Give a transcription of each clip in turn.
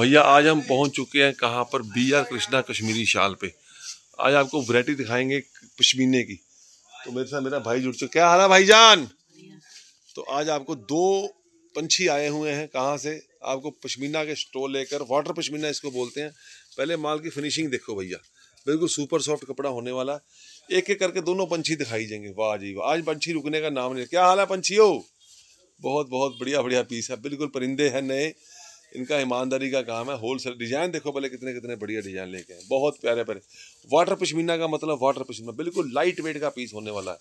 भैया आज हम पहुंच चुके हैं कहाँ पर बी आर कृष्णा कश्मीरी शाल पे आज आपको वरायटी दिखाएंगे पश्मीने की तो मेरे साथ मेरा भाई जुड़ चुका क्या हाल है जान तो आज आपको दो पंछी आए हुए हैं कहाँ से आपको पश्मीना के स्टोल लेकर वाटर पश्मीना इसको बोलते हैं पहले माल की फिनिशिंग देखो भैया बिल्कुल सुपर सॉफ्ट कपड़ा होने वाला एक एक करके दोनों पंछी दिखाई देंगे वाह जी वाह आज पंछी रुकने का नाम नहीं क्या हाल है हो बहुत बहुत बढ़िया बढ़िया पीस है बिल्कुल परिंदे हैं नए इनका ईमानदारी का काम है होल सेल डिज़ाइन देखो पहले कितने कितने बढ़िया डिज़ाइन लेके हैं बहुत प्यारे प्यारे वाटर पश्मीना का मतलब वाटर पशमीना बिल्कुल लाइट वेट का पीस होने वाला है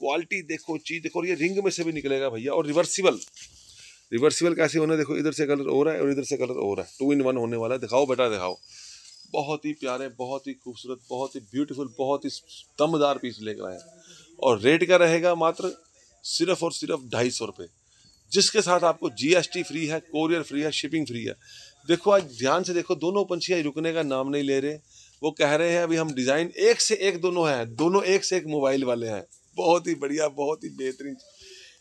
क्वालिटी देखो चीज़ देखो और ये रिंग में से भी निकलेगा भैया और रिवर्सिबल रिवर्सिबल कैसे होना देखो इधर से कलर हो रहा है और इधर से कलर हो रहा है टू इन वन होने वाला है दिखाओ बेटा दिखाओ बहुत ही प्यारे बहुत ही खूबसूरत बहुत ही ब्यूटीफुल बहुत ही दमदार पीस लेकर आए और रेट का रहेगा मात्र सिर्फ और सिर्फ ढाई सौ रुपये जिसके साथ आपको जीएसटी फ्री है कोरियर फ्री है शिपिंग फ्री है देखो आज ध्यान से देखो दोनों पंछियाँ रुकने का नाम नहीं ले रहे वो कह रहे हैं अभी हम डिज़ाइन एक से एक दोनों हैं दोनों एक से एक मोबाइल वाले हैं बहुत ही बढ़िया बहुत ही बेहतरीन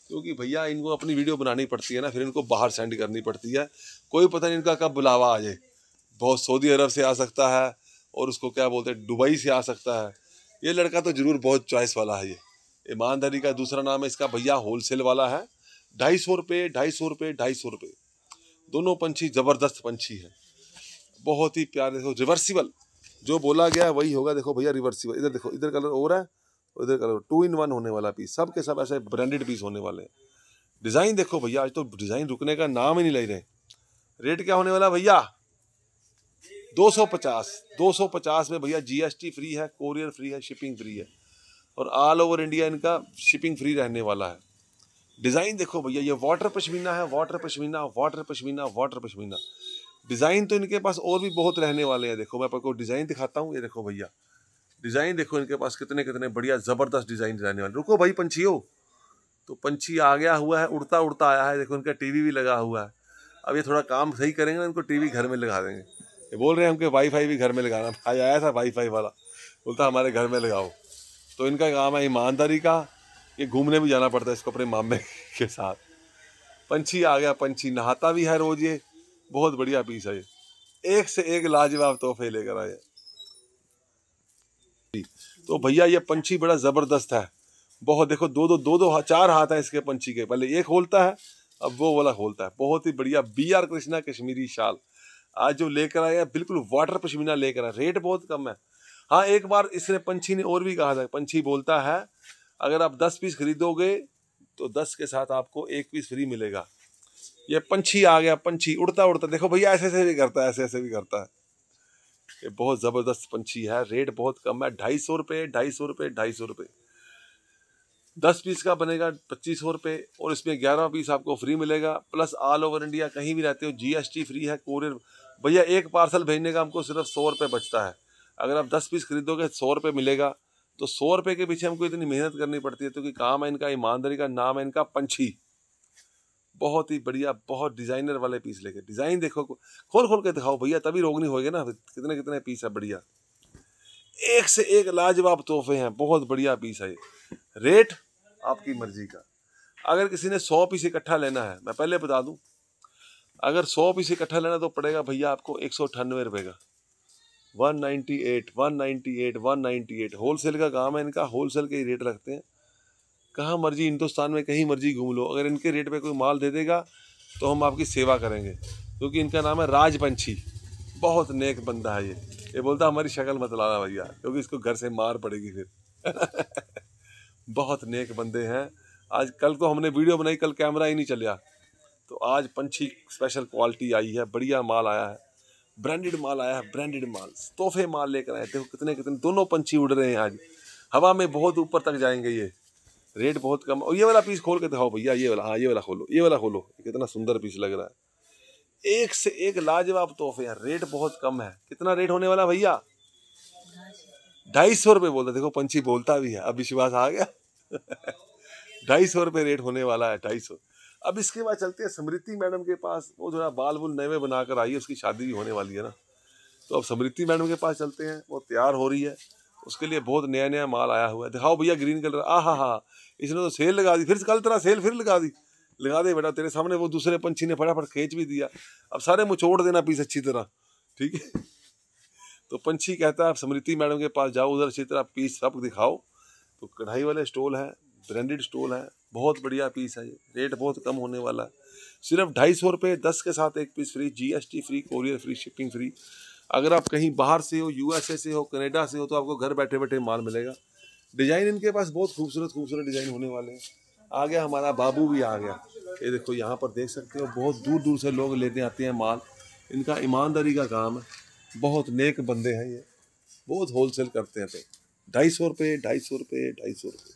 क्योंकि भैया इनको अपनी वीडियो बनानी पड़ती है ना फिर इनको बाहर सेंड करनी पड़ती है कोई पता नहीं इनका कब बुलावा आ जाए बहुत सऊदी अरब से आ सकता है और उसको क्या बोलते हैं दुबई से आ सकता है ये लड़का तो ज़रूर बहुत चॉइस वाला है ये ईमानदारी का दूसरा नाम है इसका भैया होलसेल वाला है ढाई सौ रुपये ढाई सौ रुपये ढाई सौ रुपये दोनों पंछी ज़बरदस्त पंछी है बहुत ही प्यारे हो रिवर्सिबल जो बोला गया वही होगा देखो भैया रिवर्सिबल इधर देखो इधर कलर हो रहा है इधर कलर टू इन वन होने वाला पीस सब के सब ऐसे ब्रांडेड पीस होने वाले हैं डिज़ाइन देखो भैया आज तो डिज़ाइन रुकने का नाम ही नहीं ले रहे रेट क्या होने वाला भैया 250 250 में भैया जीएसटी फ्री है कोरियर फ्री है शिपिंग फ्री है और ऑल ओवर इंडिया इनका शिपिंग फ्री रहने वाला है डिज़ाइन देखो भैया ये वाटर पश्मीना है water pashmina water pashmina water pashmina design तो इनके पास और भी बहुत रहने वाले हैं देखो मैं आपको डिज़ाइन दिखाता हूँ ये देखो भैया डिज़ाइन देखो इनके पास कितने कितने बढ़िया ज़बरदस्त डिज़ाइन रहने वाले रुको भाई पंछी हो तो पंछी आ गया हुआ है उड़ता उड़ता आया है देखो इनका टीवी भी लगा हुआ है अब ये थोड़ा काम सही करेंगे ना इनको टीवी घर में लगा देंगे ये बोल रहे हैं हमके वाईफाई भी घर में लगाना आज आया था वाईफाई वाला बोलता हमारे घर में लगाओ तो इनका काम है ईमानदारी का ये घूमने भी जाना पड़ता है इसको अपने मामे के साथ पंछी आ गया पंछी नहाता भी है रोज ये बहुत बढ़िया पीस है ये एक से एक लाजवाब तोहफे लेकर आए तो भैया ये पंछी बड़ा ज़बरदस्त है बहुत देखो दो दो दो दो चार हाथ है इसके पंछी के पहले एक खोलता है अब वो वाला खोलता है बहुत ही बढ़िया बी आर कृष्णा कश्मीरी शाल आज जो लेकर आए हैं बिल्कुल वाटर पश्मीना लेकर आए रेट बहुत कम है हाँ एक बार इसने पंछी ने और भी कहा था पंछी बोलता है अगर आप दस पीस खरीदोगे तो दस के साथ आपको एक पीस फ्री मिलेगा ये पंछी आ गया पंछी उड़ता उड़ता देखो भैया ऐसे ऐसे भी करता है ऐसे ऐसे भी करता है ये बहुत ज़बरदस्त पंछी है रेट बहुत कम है ढाई सौ रुपये ढाई सौ रुपये ढाई सौ रुपये दस पीस का बनेगा पच्चीस सौ रुपये और इसमें ग्यारह पीस आपको फ्री मिलेगा प्लस ऑल ओवर इंडिया कहीं भी रहते हो जीएसटी फ्री है कोरियर भैया एक पार्सल भेजने का हमको सिर्फ सौ रुपये बचता है अगर आप दस पीस खरीदोगे सौ रुपये मिलेगा तो सौ रुपये के पीछे हमको इतनी मेहनत करनी पड़ती है तो कि काम है इनका ईमानदारी का नाम है इनका पंछी बहुत ही बढ़िया बहुत डिजाइनर वाले पीस लेके डिजाइन देखो खोल खोल के दिखाओ भैया तभी रोगनी होगी ना कितने कितने पीस है बढ़िया एक से एक लाजवाब तोहफे हैं बहुत बढ़िया पीस है रेट आपकी मर्जी का अगर किसी ने सौ पीस इकट्ठा लेना है मैं पहले बता दूं अगर सौ पीस इकट्ठा लेना तो पड़ेगा भैया आपको एक सौ अट्ठानवे रुपये का 198 198 198 होलसेल का काम है इनका होलसेल के रेट रखते हैं कहाँ मर्जी हिंदुस्तान में कहीं मर्जी घूम लो अगर इनके रेट पे कोई माल दे देगा तो हम आपकी सेवा करेंगे क्योंकि इनका नाम है राजपंछी बहुत नेक बंदा है ये ये बोलता हमारी शक्ल मत लाना भैया क्योंकि इसको घर से मार पड़ेगी फिर बहुत नेक बंदे हैं आज कल को हमने वीडियो बनाई कल कैमरा ही नहीं चलिया तो आज पंछी स्पेशल क्वालिटी आई है बढ़िया माल आया है ब्रांडेड माल आया है ब्रांडेड माल तोहफे माल लेकर आए देखो कितने कितने दोनों पंछी उड़ रहे हैं आज हवा में बहुत ऊपर तक जाएंगे ये रेट बहुत कम और ये वाला पीस खोल के दिखाओ भैया ये वाला हाँ ये वाला खोलो ये वाला खोलो कितना सुंदर पीस लग रहा है एक से एक लाजवाब तोहफे हैं रेट बहुत कम है कितना रेट होने वाला भैया ढाई सौ रुपये बोलता देखो पंछी बोलता भी है अब विश्वास आ गया ढाई सौ रुपये रेट होने वाला है ढाई सौ अब इसके बाद चलते हैं समृति मैडम के पास वो थोड़ा बाल बुल नए बनाकर आई है उसकी शादी भी होने वाली है ना तो अब समृति मैडम के पास चलते हैं वो तैयार हो रही है उसके लिए बहुत नया नया माल आया हुआ है दिखाओ भैया ग्रीन कलर आ हा हा इसने तो सेल लगा दी फिर कल तरह सेल फिर लगा दी लगा दे बेटा तेरे सामने वो दूसरे पंछी ने फटाफट खींच भी दिया अब सारे मुचोड़ देना पीस अच्छी तरह ठीक है तो पंछी कहता है आप स्मृति मैडम के पास जाओ उधर अच्छी तरह पीस सब दिखाओ तो कढ़ाई वाले स्टॉल है ब्रांडेड स्टॉल है बहुत बढ़िया पीस है ये रेट बहुत कम होने वाला है सिर्फ ढाई सौ रुपये दस के साथ एक piece free GST free courier free shipping free अगर आप कहीं बाहर से हो यूएसए से हो कनाडा से हो तो आपको घर बैठे बैठे माल मिलेगा डिज़ाइन इनके पास बहुत खूबसूरत खूबसूरत डिज़ाइन होने वाले हैं आ गया हमारा बाबू भी आ गया ये देखो यहाँ पर देख सकते हो बहुत दूर दूर से लोग लेते आते हैं माल इनका ईमानदारी का काम है बहुत नेक बंदे हैं ये बहुत होलसेल करते हैं ढाई सौ रुपये ढाई सौ रुपये ढाई सौ रुपये